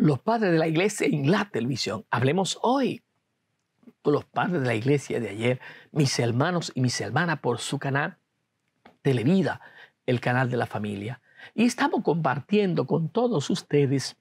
los padres de la iglesia en la televisión. Hablemos hoy con los padres de la iglesia de ayer, mis hermanos y mis hermanas por su canal Televida, el canal de la familia. Y estamos compartiendo con todos ustedes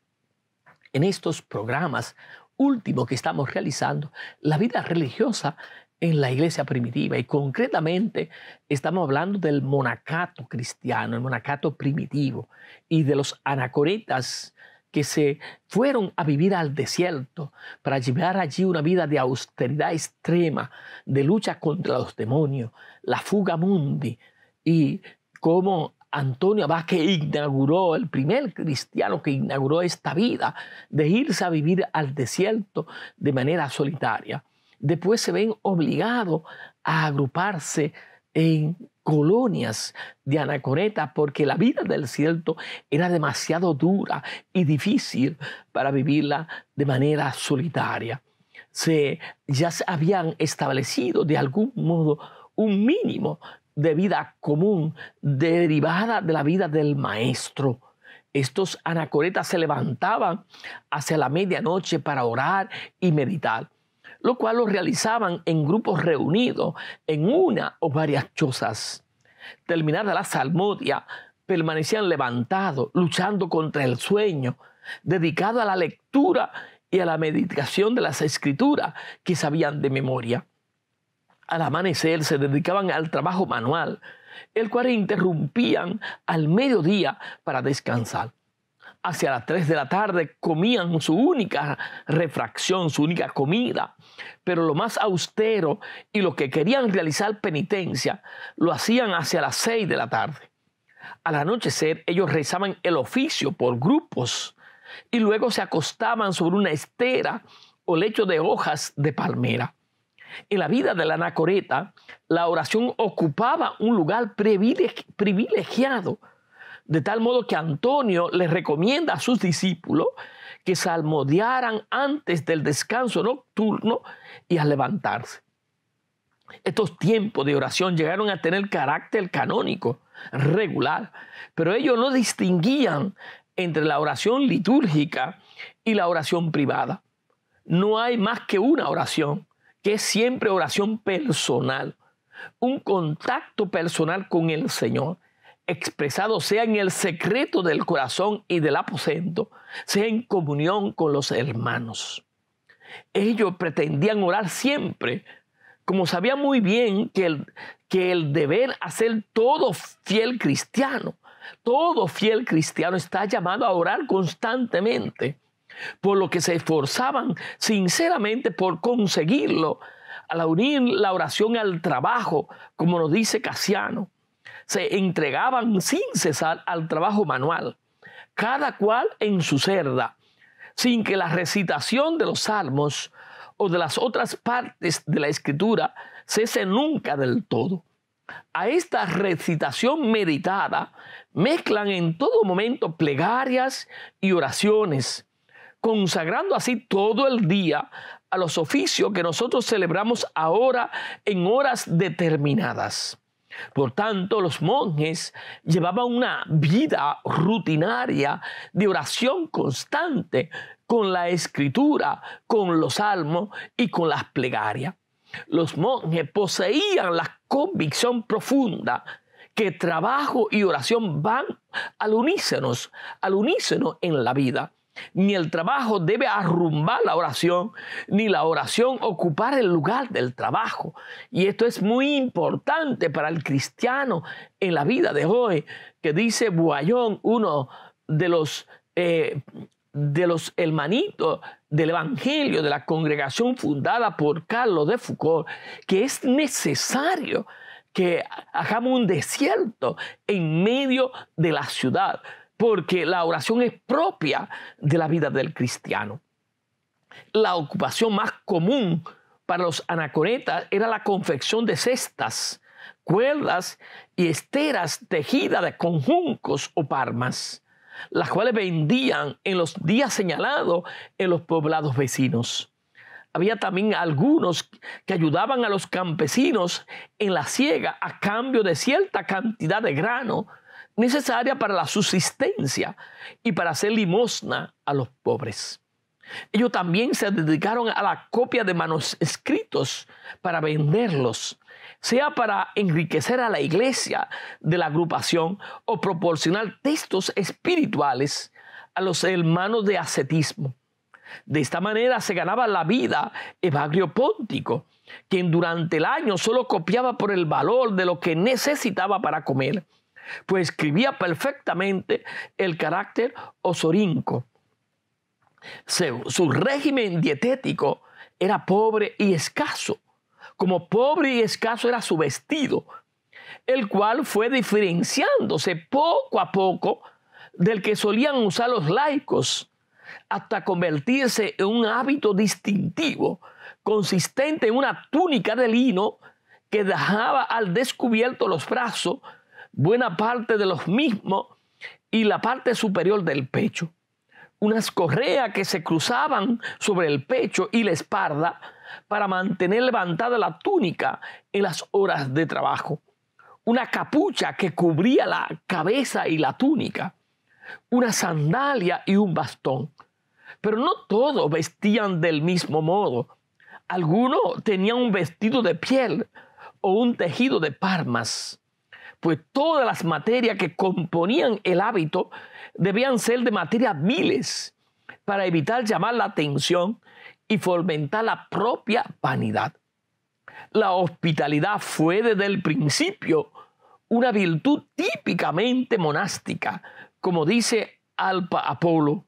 en estos programas últimos que estamos realizando la vida religiosa en la iglesia primitiva y concretamente estamos hablando del monacato cristiano, el monacato primitivo y de los anacoretas que se fueron a vivir al desierto para llevar allí una vida de austeridad extrema, de lucha contra los demonios, la fuga mundi, y como Antonio Abad inauguró, el primer cristiano que inauguró esta vida de irse a vivir al desierto de manera solitaria. Después se ven obligados a agruparse en colonias de anacoretas porque la vida del cierto era demasiado dura y difícil para vivirla de manera solitaria. Se, ya se habían establecido de algún modo un mínimo de vida común derivada de la vida del maestro. Estos anacoretas se levantaban hacia la medianoche para orar y meditar lo cual lo realizaban en grupos reunidos en una o varias chozas. Terminada la salmodia, permanecían levantados, luchando contra el sueño, dedicados a la lectura y a la meditación de las escrituras que sabían de memoria. Al amanecer se dedicaban al trabajo manual, el cual interrumpían al mediodía para descansar hacia las 3 de la tarde comían su única refracción, su única comida. Pero lo más austero y los que querían realizar penitencia lo hacían hacia las 6 de la tarde. Al anochecer ellos rezaban el oficio por grupos y luego se acostaban sobre una estera o lecho de hojas de palmera. En la vida de la anacoreta, la oración ocupaba un lugar privilegiado de tal modo que Antonio les recomienda a sus discípulos que salmodiaran antes del descanso nocturno y al levantarse. Estos tiempos de oración llegaron a tener carácter canónico, regular, pero ellos no distinguían entre la oración litúrgica y la oración privada. No hay más que una oración, que es siempre oración personal, un contacto personal con el Señor expresado sea en el secreto del corazón y del aposento, sea en comunión con los hermanos. Ellos pretendían orar siempre, como sabía muy bien que el, que el deber hacer todo fiel cristiano, todo fiel cristiano está llamado a orar constantemente, por lo que se esforzaban sinceramente por conseguirlo al unir la oración al trabajo, como nos dice Casiano se entregaban sin cesar al trabajo manual, cada cual en su cerda, sin que la recitación de los salmos o de las otras partes de la escritura cese nunca del todo. A esta recitación meditada mezclan en todo momento plegarias y oraciones, consagrando así todo el día a los oficios que nosotros celebramos ahora en horas determinadas. Por tanto, los monjes llevaban una vida rutinaria de oración constante con la escritura, con los salmos y con las plegarias. Los monjes poseían la convicción profunda que trabajo y oración van al unísono, al unísono en la vida. Ni el trabajo debe arrumbar la oración, ni la oración ocupar el lugar del trabajo. Y esto es muy importante para el cristiano en la vida de hoy, que dice Buayón, uno de los, eh, de los hermanitos del Evangelio, de la congregación fundada por Carlos de Foucault, que es necesario que hagamos un desierto en medio de la ciudad porque la oración es propia de la vida del cristiano. La ocupación más común para los anacoretas era la confección de cestas, cuerdas y esteras tejidas de conjuncos o parmas, las cuales vendían en los días señalados en los poblados vecinos. Había también algunos que ayudaban a los campesinos en la siega a cambio de cierta cantidad de grano necesaria para la subsistencia y para hacer limosna a los pobres. Ellos también se dedicaron a la copia de manuscritos para venderlos, sea para enriquecer a la iglesia de la agrupación o proporcionar textos espirituales a los hermanos de ascetismo. De esta manera se ganaba la vida Evagrio Póntico, quien durante el año solo copiaba por el valor de lo que necesitaba para comer pues escribía perfectamente el carácter osorinco. Su, su régimen dietético era pobre y escaso. Como pobre y escaso era su vestido, el cual fue diferenciándose poco a poco del que solían usar los laicos, hasta convertirse en un hábito distintivo, consistente en una túnica de lino que dejaba al descubierto los brazos buena parte de los mismos y la parte superior del pecho. Unas correas que se cruzaban sobre el pecho y la espalda para mantener levantada la túnica en las horas de trabajo. Una capucha que cubría la cabeza y la túnica. Una sandalia y un bastón. Pero no todos vestían del mismo modo. Algunos tenían un vestido de piel o un tejido de parmas pues todas las materias que componían el hábito debían ser de materias miles para evitar llamar la atención y fomentar la propia vanidad. La hospitalidad fue desde el principio una virtud típicamente monástica, como dice Alpa Apolo.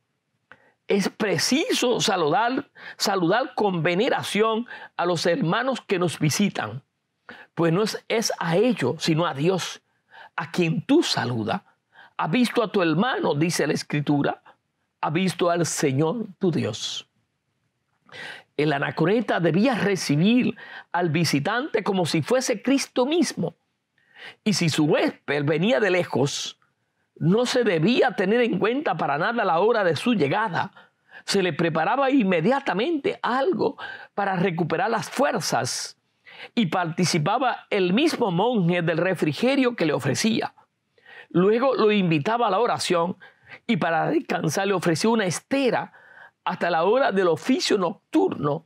Es preciso saludar, saludar con veneración a los hermanos que nos visitan, pues no es, es a ellos, sino a Dios, a quien tú saluda, ha visto a tu hermano, dice la escritura, ha visto al Señor tu Dios. El anacoreta debía recibir al visitante como si fuese Cristo mismo. Y si su huésped venía de lejos, no se debía tener en cuenta para nada la hora de su llegada. Se le preparaba inmediatamente algo para recuperar las fuerzas y participaba el mismo monje del refrigerio que le ofrecía. Luego lo invitaba a la oración y para descansar le ofreció una estera hasta la hora del oficio nocturno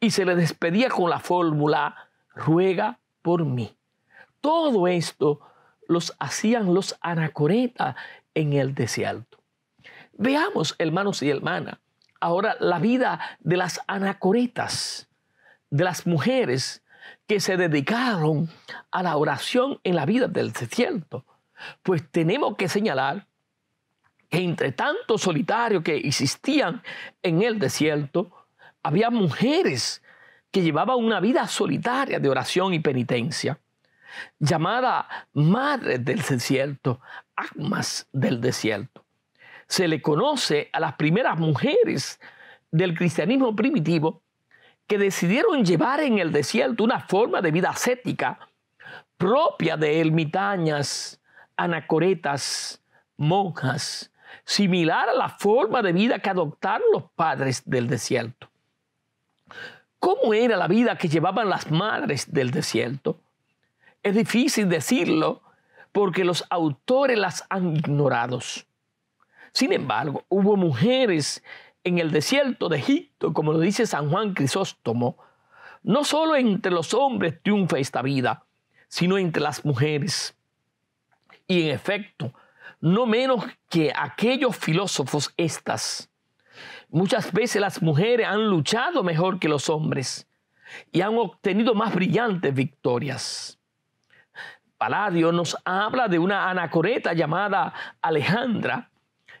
y se le despedía con la fórmula ruega por mí. Todo esto los hacían los anacoretas en el desierto. Veamos, hermanos y hermanas, ahora la vida de las anacoretas, de las mujeres que se dedicaron a la oración en la vida del desierto. Pues tenemos que señalar que entre tantos solitarios que existían en el desierto, había mujeres que llevaban una vida solitaria de oración y penitencia, llamada madres del desierto, almas del desierto. Se le conoce a las primeras mujeres del cristianismo primitivo que decidieron llevar en el desierto una forma de vida ascética propia de ermitañas, anacoretas, monjas, similar a la forma de vida que adoptaron los padres del desierto. ¿Cómo era la vida que llevaban las madres del desierto? Es difícil decirlo porque los autores las han ignorado. Sin embargo, hubo mujeres en el desierto de Egipto, como lo dice San Juan Crisóstomo, no solo entre los hombres triunfa esta vida, sino entre las mujeres. Y en efecto, no menos que aquellos filósofos estas. Muchas veces las mujeres han luchado mejor que los hombres y han obtenido más brillantes victorias. Paladio nos habla de una anacoreta llamada Alejandra,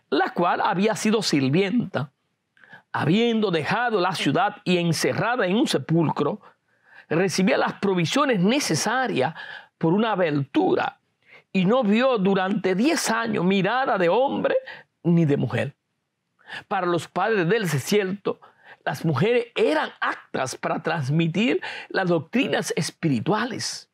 la cual había sido sirvienta habiendo dejado la ciudad y encerrada en un sepulcro, recibía las provisiones necesarias por una abertura y no vio durante diez años mirada de hombre ni de mujer. Para los padres del desierto, las mujeres eran aptas para transmitir las doctrinas espirituales,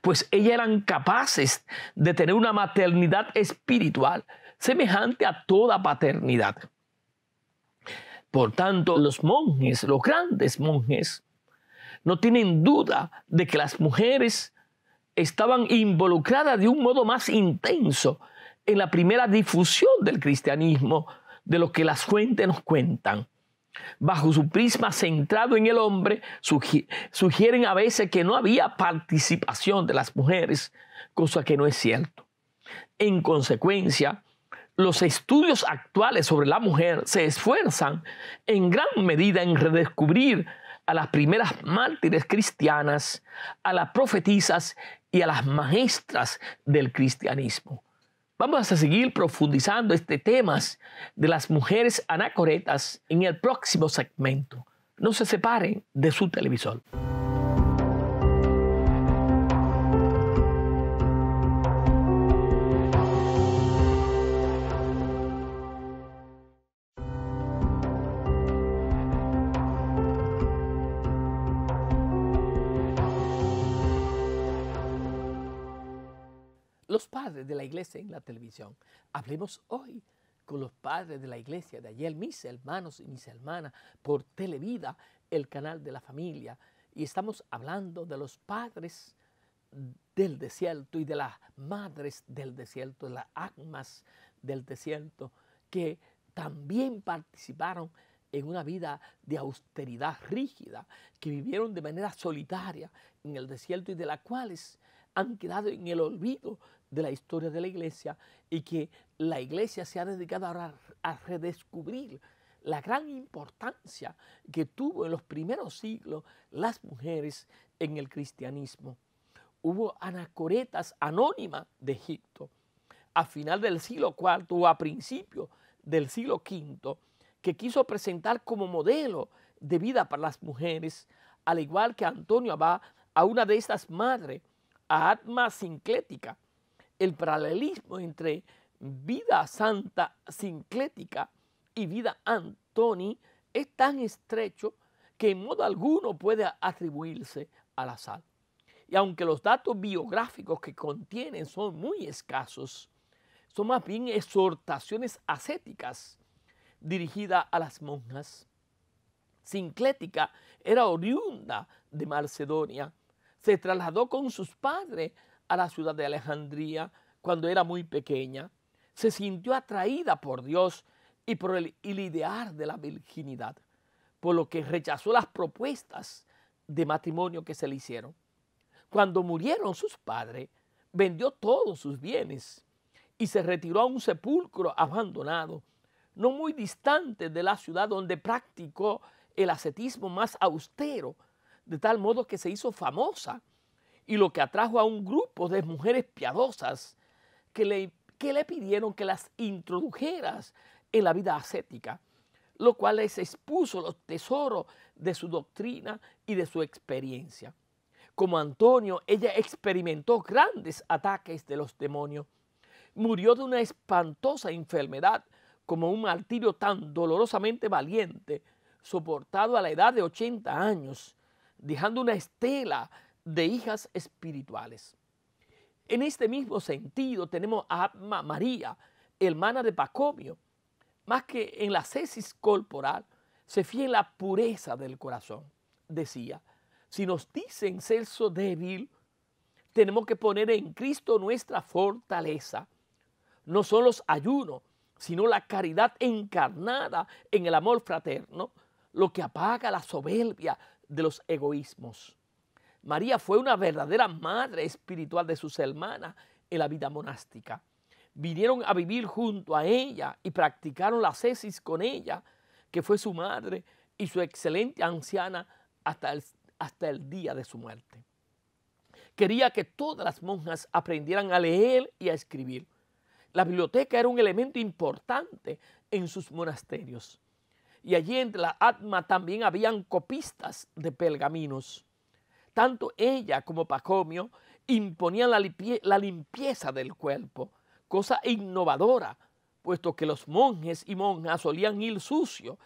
pues ellas eran capaces de tener una maternidad espiritual semejante a toda paternidad. Por tanto, los monjes, los grandes monjes, no tienen duda de que las mujeres estaban involucradas de un modo más intenso en la primera difusión del cristianismo de lo que las fuentes nos cuentan. Bajo su prisma centrado en el hombre, sugieren a veces que no había participación de las mujeres, cosa que no es cierto. En consecuencia, los estudios actuales sobre la mujer se esfuerzan en gran medida en redescubrir a las primeras mártires cristianas, a las profetisas y a las maestras del cristianismo. Vamos a seguir profundizando este tema de las mujeres anacoretas en el próximo segmento. No se separen de su televisor. los padres de la iglesia en la televisión. Hablemos hoy con los padres de la iglesia de ayer, mis hermanos y mis hermanas, por Televida, el canal de la familia. Y estamos hablando de los padres del desierto y de las madres del desierto, de las almas del desierto, que también participaron en una vida de austeridad rígida, que vivieron de manera solitaria en el desierto y de las cuales han quedado en el olvido de la historia de la iglesia y que la iglesia se ha dedicado ahora a redescubrir la gran importancia que tuvo en los primeros siglos las mujeres en el cristianismo. Hubo anacoretas anónimas de Egipto a final del siglo IV o a principio del siglo V que quiso presentar como modelo de vida para las mujeres, al igual que Antonio Abba, a una de estas madres, a Atma Sinclética, el paralelismo entre vida santa sinclética y vida antoni es tan estrecho que en modo alguno puede atribuirse a la sal. Y aunque los datos biográficos que contienen son muy escasos, son más bien exhortaciones ascéticas dirigidas a las monjas. Sinclética era oriunda de Macedonia. Se trasladó con sus padres a la ciudad de Alejandría cuando era muy pequeña, se sintió atraída por Dios y por el, idear de la virginidad, por lo que rechazó las propuestas de matrimonio que se le hicieron. Cuando murieron sus padres, vendió todos sus bienes y se retiró a un sepulcro abandonado, no muy distante de la ciudad donde practicó el ascetismo más austero, de tal modo que se hizo famosa y lo que atrajo a un grupo de mujeres piadosas que le, que le pidieron que las introdujeras en la vida ascética, lo cual les expuso los tesoros de su doctrina y de su experiencia. Como Antonio, ella experimentó grandes ataques de los demonios. Murió de una espantosa enfermedad como un martirio tan dolorosamente valiente, soportado a la edad de 80 años, dejando una estela de hijas espirituales. En este mismo sentido tenemos a María, hermana de Pacomio, más que en la cesis corporal, se fía en la pureza del corazón. Decía, si nos dicen celso débil, tenemos que poner en Cristo nuestra fortaleza. No son los ayunos, sino la caridad encarnada en el amor fraterno, lo que apaga la soberbia de los egoísmos. María fue una verdadera madre espiritual de sus hermanas en la vida monástica. Vinieron a vivir junto a ella y practicaron la cesis con ella, que fue su madre y su excelente anciana hasta el, hasta el día de su muerte. Quería que todas las monjas aprendieran a leer y a escribir. La biblioteca era un elemento importante en sus monasterios. Y allí entre la Atma también habían copistas de pergaminos. Tanto ella como Pacomio imponían la, limpieza del cuerpo, cosa innovadora, puesto que los monjes y monjas solían ir sucio,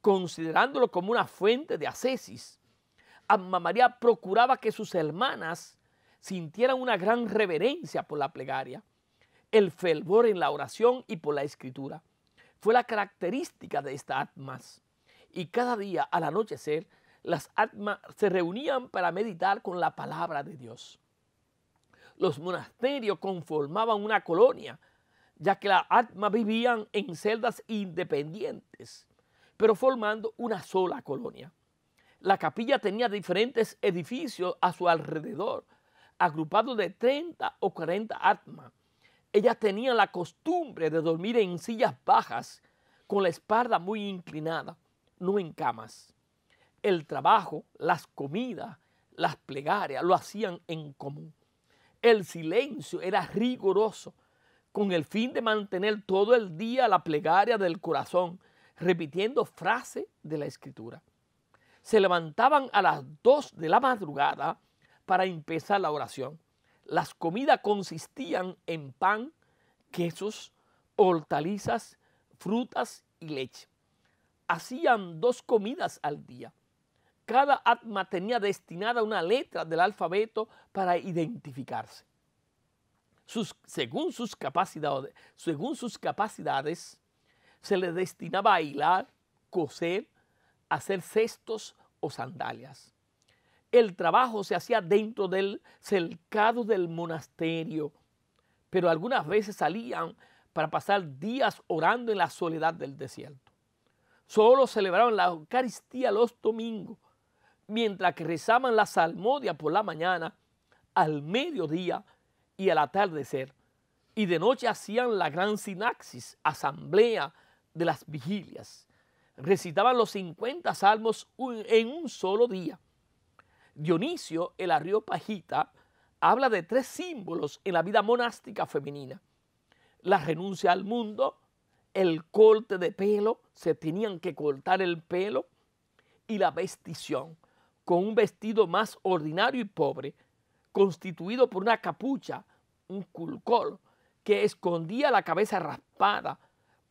considerándolo como una fuente de ascesis. Amma María procuraba que sus hermanas sintieran una gran reverencia por la plegaria, el fervor en la oración y por la escritura. Fue la característica de esta Atmas. Y cada día al anochecer las almas se reunían para meditar con la palabra de Dios. Los monasterios conformaban una colonia, ya que las atmas vivían en celdas independientes, pero formando una sola colonia. La capilla tenía diferentes edificios a su alrededor, agrupados de 30 o 40 atmas. Ellas tenían la costumbre de dormir en sillas bajas, con la espalda muy inclinada, no en camas el trabajo, las comidas, las plegarias, lo hacían en común. El silencio era riguroso con el fin de mantener todo el día la plegaria del corazón, repitiendo frases de la escritura. Se levantaban a las 2 de la madrugada para empezar la oración. Las comidas consistían en pan, quesos, hortalizas, frutas y leche. Hacían dos comidas al día. Cada atma tenía destinada una letra del alfabeto para identificarse. según, sus capacidades, según sus capacidades, se le destinaba a hilar, coser, hacer cestos o sandalias. El trabajo se hacía dentro del cercado del monasterio, pero algunas veces salían para pasar días orando en la soledad del desierto. Solo celebraban la Eucaristía los domingos mientras que rezaban la salmodia por la mañana, al mediodía y al atardecer, y de noche hacían la gran sinaxis, asamblea de las vigilias. Recitaban los 50 salmos en un solo día. Dionisio, el pajita habla de tres símbolos en la vida monástica femenina. La renuncia al mundo, el corte de pelo, se tenían que cortar el pelo, y la vestición con un vestido más ordinario y pobre, constituido por una capucha, un culcol, que escondía la cabeza raspada,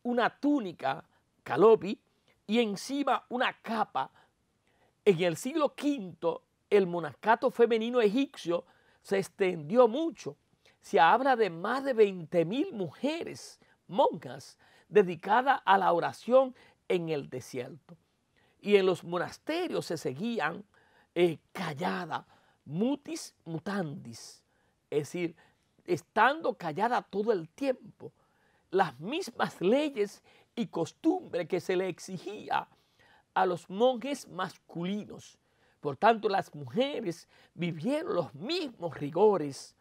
una túnica, calopi, y encima una capa. En el siglo V, el monacato femenino egipcio se extendió mucho. Se habla de más de 20.000 mujeres monjas dedicadas a la oración en el desierto. Y en los monasterios se seguían callada, mutis mutandis, es decir, estando callada todo el tiempo, las mismas leyes y costumbre que se le exigía a los monjes masculinos. Por tanto, las mujeres vivieron los mismos rigores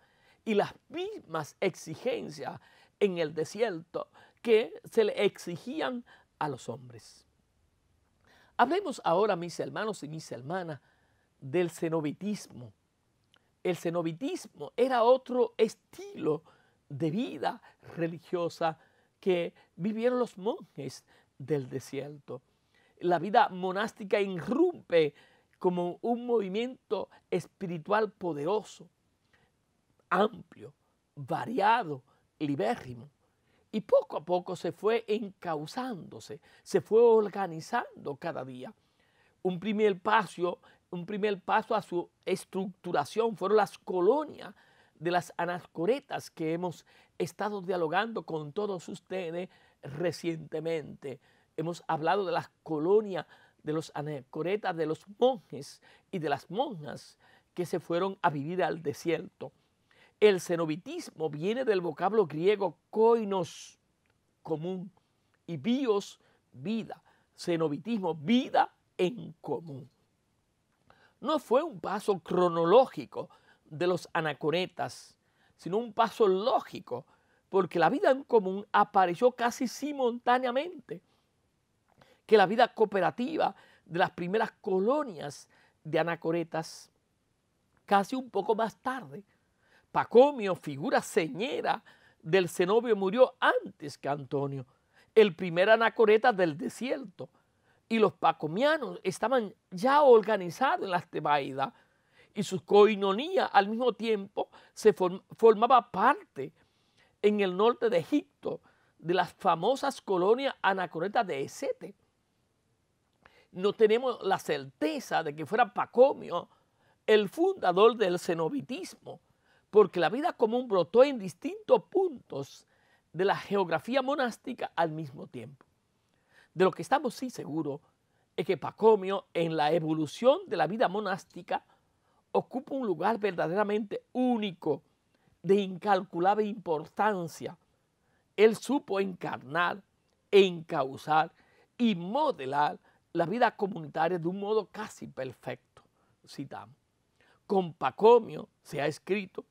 y las mismas exigencias en el desierto que se le exigían a los hombres. Hablemos ahora, mis hermanos y mis hermanas, del cenobitismo. El cenobitismo era otro estilo de vida religiosa que vivieron los monjes del desierto. La vida monástica irrumpe como un movimiento espiritual poderoso, amplio, variado, libérrimo. Y poco a poco se fue encauzándose, se fue organizando cada día. Un primer paso un primer paso a su estructuración fueron las colonias de las anacoretas que hemos estado dialogando con todos ustedes recientemente. Hemos hablado de las colonias de los anacoretas, de los monjes y de las monjas que se fueron a vivir al desierto. El cenobitismo viene del vocablo griego koinos, común, y bios, vida. Cenobitismo, vida en común no fue un paso cronológico de los anacoretas, sino un paso lógico, porque la vida en común apareció casi simultáneamente que la vida cooperativa de las primeras colonias de anacoretas, casi un poco más tarde. Pacomio, figura señera del cenobio, murió antes que Antonio, el primer anacoreta del desierto, y los pacomianos estaban ya organizados en las Tebaida y su coinonía al mismo tiempo se formaba parte en el norte de Egipto de las famosas colonias anacoretas de Esete. No tenemos la certeza de que fuera Pacomio el fundador del cenobitismo, porque la vida común brotó en distintos puntos de la geografía monástica al mismo tiempo. De lo que estamos sí seguros es que Pacomio en la evolución de la vida monástica ocupa un lugar verdaderamente único, de incalculable importancia. Él supo encarnar, encauzar y modelar la vida comunitaria de un modo casi perfecto, citamos. Con Pacomio, se ha escrito,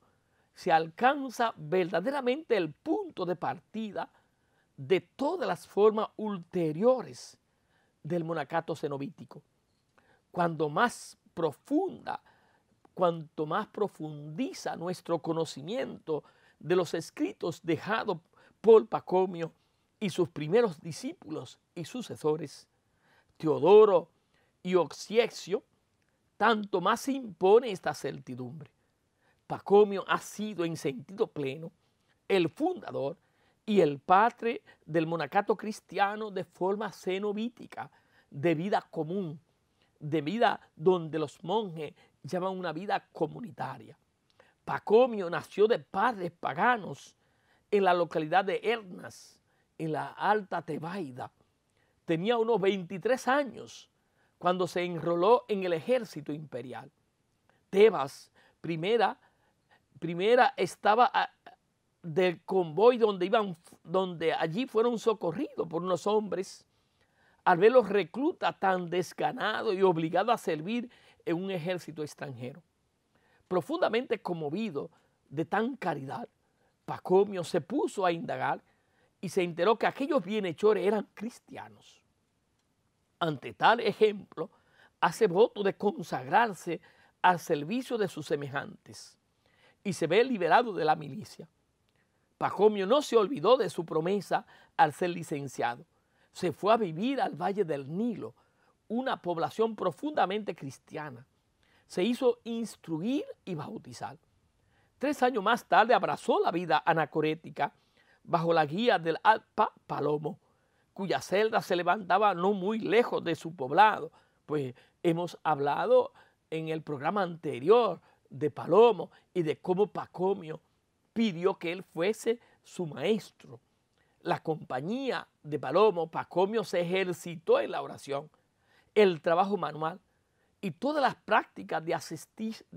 se alcanza verdaderamente el punto de partida de todas las formas ulteriores del monacato cenobítico. Cuanto más profunda, cuanto más profundiza nuestro conocimiento de los escritos dejados por Pacomio y sus primeros discípulos y sucesores, Teodoro y Oxiexio, tanto más se impone esta certidumbre. Pacomio ha sido en sentido pleno el fundador y el padre del monacato cristiano de forma cenobítica, de vida común, de vida donde los monjes llaman una vida comunitaria. Pacomio nació de padres paganos en la localidad de Hernas, en la Alta Tebaida. Tenía unos 23 años cuando se enroló en el ejército imperial. Tebas, primera, primera estaba del convoy donde iban, donde allí fueron socorridos por unos hombres, al ver los reclutas tan desganados y obligados a servir en un ejército extranjero. Profundamente conmovido de tan caridad, Pacomio se puso a indagar y se enteró que aquellos bienhechores eran cristianos. Ante tal ejemplo, hace voto de consagrarse al servicio de sus semejantes y se ve liberado de la milicia. Pacomio no se olvidó de su promesa al ser licenciado. Se fue a vivir al Valle del Nilo, una población profundamente cristiana. Se hizo instruir y bautizar. Tres años más tarde abrazó la vida anacorética bajo la guía del Alpa Palomo, cuya celda se levantaba no muy lejos de su poblado, pues hemos hablado en el programa anterior de Palomo y de cómo Pacomio pidió que él fuese su maestro. La compañía de Palomo Pacomio se ejercitó en la oración, el trabajo manual y todas las prácticas de,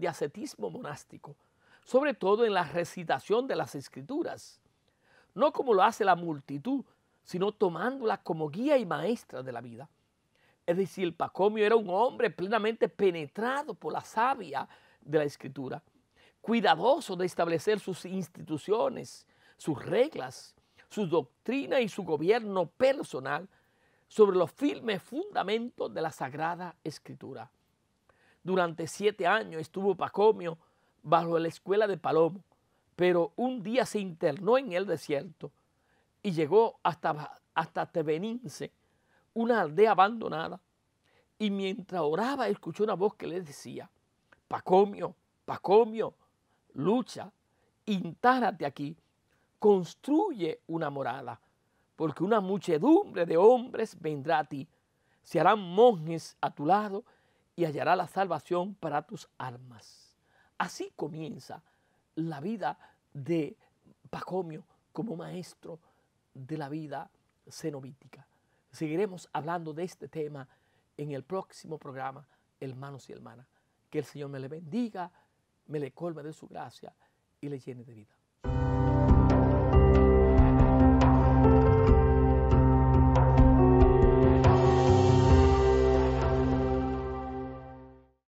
ascetismo monástico, sobre todo en la recitación de las escrituras, no como lo hace la multitud, sino tomándola como guía y maestra de la vida. Es decir, Pacomio era un hombre plenamente penetrado por la savia de la escritura cuidadoso de establecer sus instituciones, sus reglas, su doctrina y su gobierno personal sobre los firmes fundamentos de la Sagrada Escritura. Durante siete años estuvo Pacomio bajo la escuela de Palomo, pero un día se internó en el desierto y llegó hasta, hasta Tebenince, una aldea abandonada, y mientras oraba escuchó una voz que le decía, Pacomio, Pacomio, lucha, intárate aquí, construye una morada, porque una muchedumbre de hombres vendrá a ti, se harán monjes a tu lado y hallará la salvación para tus almas. Así comienza la vida de Pacomio como maestro de la vida cenobítica. Seguiremos hablando de este tema en el próximo programa, hermanos y hermanas. Que el Señor me le bendiga me le colme de su gracia y le llene de vida.